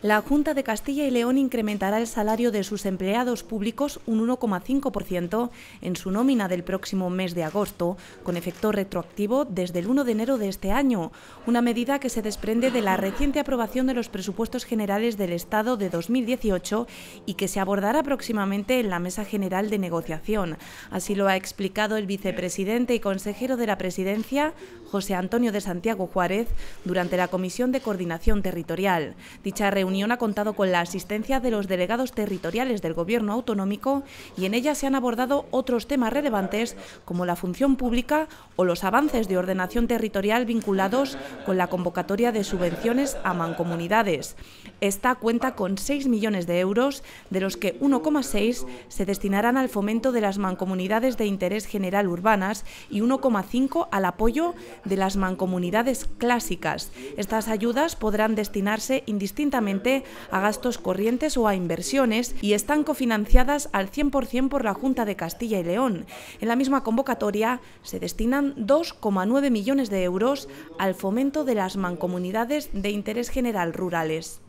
La Junta de Castilla y León incrementará el salario de sus empleados públicos un 1,5% en su nómina del próximo mes de agosto, con efecto retroactivo desde el 1 de enero de este año, una medida que se desprende de la reciente aprobación de los presupuestos generales del Estado de 2018 y que se abordará próximamente en la Mesa General de Negociación. Así lo ha explicado el vicepresidente y consejero de la Presidencia, José Antonio de Santiago Juárez, durante la Comisión de Coordinación Territorial. Dicha reunión Unión ha contado con la asistencia de los delegados territoriales del Gobierno autonómico y en ella se han abordado otros temas relevantes como la función pública o los avances de ordenación territorial vinculados con la convocatoria de subvenciones a mancomunidades. Esta cuenta con 6 millones de euros, de los que 1,6 se destinarán al fomento de las mancomunidades de interés general urbanas y 1,5 al apoyo de las mancomunidades clásicas. Estas ayudas podrán destinarse indistintamente a gastos corrientes o a inversiones y están cofinanciadas al 100% por la Junta de Castilla y León. En la misma convocatoria se destinan 2,9 millones de euros al fomento de las mancomunidades de interés general rurales.